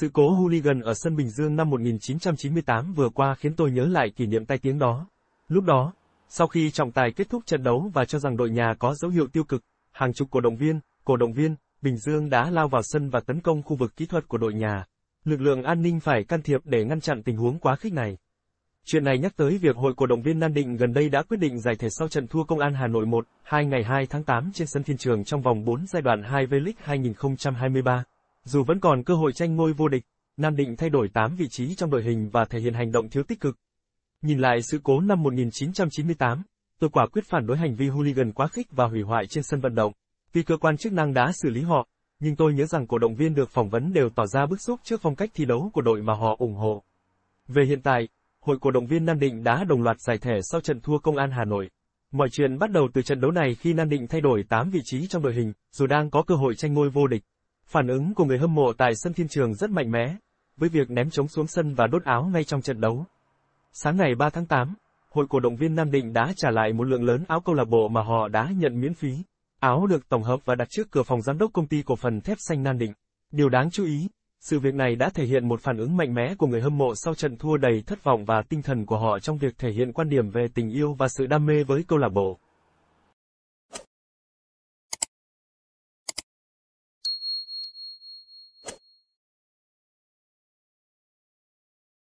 Sự cố hooligan ở sân Bình Dương năm 1998 vừa qua khiến tôi nhớ lại kỷ niệm tai tiếng đó. Lúc đó, sau khi trọng tài kết thúc trận đấu và cho rằng đội nhà có dấu hiệu tiêu cực, hàng chục cổ động viên, cổ động viên, Bình Dương đã lao vào sân và tấn công khu vực kỹ thuật của đội nhà. Lực lượng an ninh phải can thiệp để ngăn chặn tình huống quá khích này. Chuyện này nhắc tới việc hội cổ động viên Nam Định gần đây đã quyết định giải thể sau trận thua Công an Hà Nội 1, 2 ngày 2 tháng 8 trên sân Thiên Trường trong vòng 4 giai đoạn 2 V-League 2023. Dù vẫn còn cơ hội tranh ngôi vô địch, Nam Định thay đổi 8 vị trí trong đội hình và thể hiện hành động thiếu tích cực. Nhìn lại sự cố năm 1998, tôi quả quyết phản đối hành vi hooligan quá khích và hủy hoại trên sân vận động. Tuy cơ quan chức năng đã xử lý họ, nhưng tôi nhớ rằng cổ động viên được phỏng vấn đều tỏ ra bức xúc trước phong cách thi đấu của đội mà họ ủng hộ. Về hiện tại, hội cổ động viên Nam Định đã đồng loạt giải thể sau trận thua Công an Hà Nội. Mọi chuyện bắt đầu từ trận đấu này khi Nam Định thay đổi 8 vị trí trong đội hình, dù đang có cơ hội tranh ngôi vô địch. Phản ứng của người hâm mộ tại sân thiên trường rất mạnh mẽ, với việc ném trống xuống sân và đốt áo ngay trong trận đấu. Sáng ngày 3 tháng 8, hội cổ động viên Nam Định đã trả lại một lượng lớn áo câu lạc bộ mà họ đã nhận miễn phí. Áo được tổng hợp và đặt trước cửa phòng giám đốc công ty cổ phần thép xanh Nam Định. Điều đáng chú ý, sự việc này đã thể hiện một phản ứng mạnh mẽ của người hâm mộ sau trận thua đầy thất vọng và tinh thần của họ trong việc thể hiện quan điểm về tình yêu và sự đam mê với câu lạc bộ.